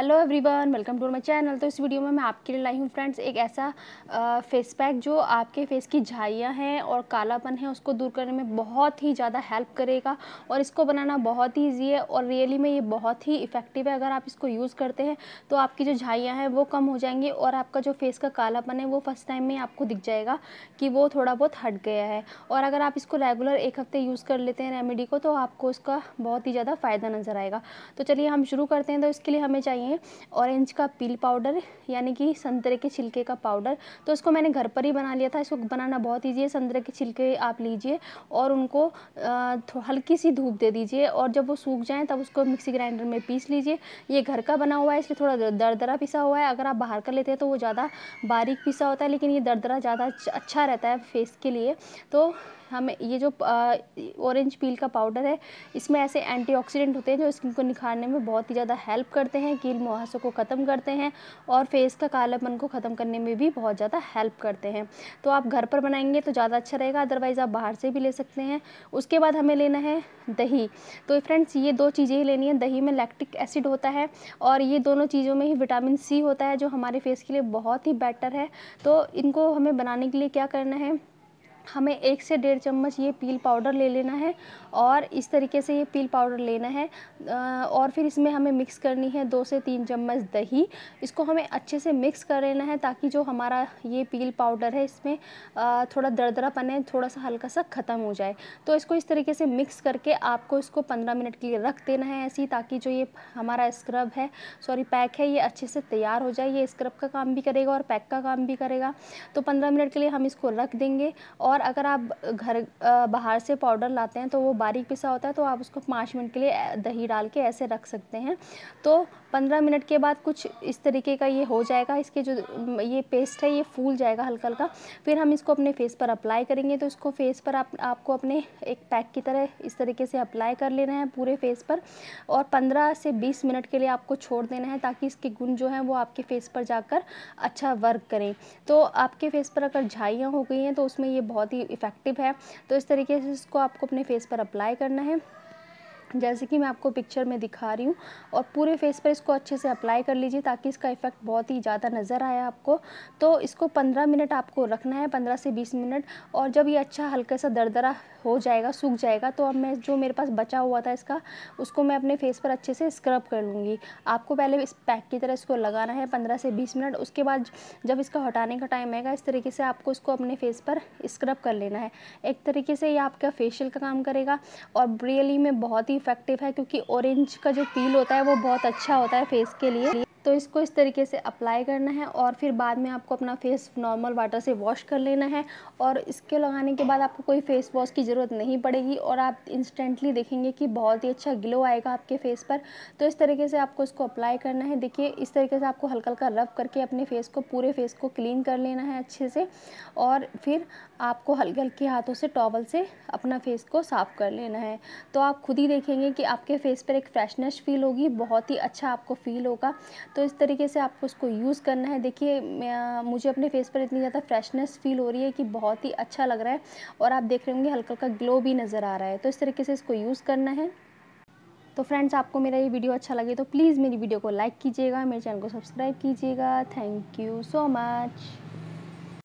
hello everyone welcome to my channel तो इस video में मैं आपके लिए लाई हूँ फ्रेंड्स एक ऐसा आ, फेस पैक जो आपके फेस की झाइयाँ हैं और कालापन है उसको दूर करने में बहुत ही ज़्यादा हेल्प करेगा और इसको बनाना बहुत ही ईजी है और रियली में ये बहुत ही इफ़ेक्टिव है अगर आप इसको यूज़ करते हैं तो आपकी जो झाइयाँ हैं वो कम हो जाएंगी और आपका जो फेस का कालापन है वो फर्स्ट टाइम में आपको दिख जाएगा कि वो थोड़ा बहुत हट गया है और अगर आप इसको रेगुलर एक हफ्ते यूज़ कर लेते हैं रेमेडी को तो आपको उसका बहुत ही ज़्यादा फ़ायदा नज़र आएगा तो चलिए हम शुरू करते हैं तो इसके लिए हमें चाहिए है ऑरेंज का पील पाउडर यानी कि संतरे के छिलके का पाउडर तो इसको मैंने घर पर ही बना लिया था इसको बनाना बहुत ईजी है संतरे के छिलके आप लीजिए और उनको हल्की सी धूप दे दीजिए और जब वो सूख जाएँ तब उसको मिक्सी ग्राइंडर में पीस लीजिए ये घर का बना हुआ है इसलिए थोड़ा दरदरा पिसा हुआ है अगर आप बाहर का लेते हैं तो वो ज़्यादा बारीक पिसा होता है लेकिन ये दरदरा ज़्यादा अच्छा रहता है फेस के लिए तो हमें ये जो ऑरेंज पील का पाउडर है इसमें ऐसे एंटीऑक्सीडेंट होते हैं जो स्किन को निखारने में बहुत ही ज़्यादा हेल्प करते हैं कील मुहासों को ख़त्म करते हैं और फेस का कालापन को ख़त्म करने में भी बहुत ज़्यादा हेल्प करते हैं तो आप घर पर बनाएंगे तो ज़्यादा अच्छा रहेगा अदरवाइज़ आप बाहर से भी ले सकते हैं उसके बाद हमें लेना है दही तो फ्रेंड्स ये दो चीज़ें ही लेनी है दही में लैक्टिक एसिड होता है और ये दोनों चीज़ों में ही विटामिन सी होता है जो हमारे फेस के लिए बहुत ही बेटर है तो इनको हमें बनाने के लिए क्या करना है हमें एक से डेढ़ चम्मच ये पील पाउडर ले लेना है और इस तरीके से ये पील पाउडर लेना है और फिर इसमें हमें मिक्स करनी है दो से तीन चम्मच दही इसको हमें अच्छे से मिक्स कर लेना है ताकि जो हमारा ये पील पाउडर है इसमें थोड़ा दरदरापन है थोड़ा सा हल्का सा ख़त्म हो जाए तो इसको इस तरीके से मिक्स करके आपको इसको पंद्रह मिनट के लिए रख देना है ऐसी ताकि जो ये हमारा स्क्रब है सॉरी पैक है ये अच्छे से तैयार हो जाए ये स्क्रब का काम भी करेगा और पैक का काम भी करेगा तो पंद्रह मिनट के लिए हम इसको रख देंगे और और अगर आप घर बाहर से पाउडर लाते हैं तो वो बारीक पिसा होता है तो आप उसको पाँच मिनट के लिए दही डाल के ऐसे रख सकते हैं तो पंद्रह मिनट के बाद कुछ इस तरीके का ये हो जाएगा इसके जो ये पेस्ट है ये फूल जाएगा हल्का हल्का फिर हम इसको अपने फेस पर अप्लाई करेंगे तो इसको फेस पर आप आपको अपने एक पैक की तरह इस तरीके से अप्लाई कर लेना है पूरे फेस पर और पंद्रह से बीस मिनट के लिए आपको छोड़ देना है ताकि इसके गुण जो हैं वो आपके फेस पर जाकर अच्छा वर्क करें तो आपके फेस पर अगर झाइयाँ हो गई हैं तो उसमें ये बहुत ही इफ़ेक्टिव है तो इस तरीके से इसको आपको अपने फेस पर अप्लाई करना है जैसे कि मैं आपको पिक्चर में दिखा रही हूँ और पूरे फेस पर इसको अच्छे से अप्लाई कर लीजिए ताकि इसका इफ़ेक्ट बहुत ही ज़्यादा नज़र आए आपको तो इसको 15 मिनट आपको रखना है 15 से 20 मिनट और जब ये अच्छा हल्का सा दरदरा हो जाएगा सूख जाएगा तो अब मैं जो मेरे पास बचा हुआ था इसका उसको मैं अपने फेस पर अच्छे से स्क्रब कर लूँगी आपको पहले इस पैक की तरह इसको लगाना है पंद्रह से बीस मिनट उसके बाद जब इसका हटाने का टाइम आएगा इस तरीके से आपको इसको अपने फेस पर स्क्रब कर लेना है एक तरीके से ये आपका फेशियल का काम करेगा और रियली में बहुत ही इफ़ेक्टिव है क्योंकि ऑरेंज का जो पील होता है वो बहुत अच्छा होता है फेस के लिए तो इसको इस तरीके से अप्लाई करना है और फिर बाद में आपको अपना फेस नॉर्मल वाटर से वॉश कर लेना है और इसके लगाने के बाद आपको कोई फेस वॉश की ज़रूरत नहीं पड़ेगी और आप इंस्टेंटली देखेंगे कि बहुत ही अच्छा ग्लो आएगा आपके फेस पर तो इस तरीके से आपको इसको अप्लाई करना है देखिए इस तरीके से आपको हल्का हल्का रब करके अपने फेस को पूरे फेस को क्लीन कर लेना है अच्छे से और फिर आपको हल्के हल्के हाथों से टॉवल से अपना फेस को साफ़ कर लेना है तो आप खुद ही देखेंगे कि आपके फेस पर एक फ्रेशनेस फील होगी बहुत ही अच्छा आपको फील होगा तो इस तरीके से आपको इसको यूज़ करना है देखिए मुझे अपने फेस पर इतनी ज़्यादा फ्रेशनेस फील हो रही है कि बहुत ही अच्छा लग रहा है और आप देख रहे होंगे हल्का हल्का ग्लो भी नज़र आ रहा है तो इस तरीके से इसको यूज़ करना है तो फ्रेंड्स आपको मेरा ये वीडियो अच्छा लगे तो प्लीज़ मेरी वीडियो को लाइक कीजिएगा मेरे चैनल को सब्सक्राइब कीजिएगा थैंक यू सो मच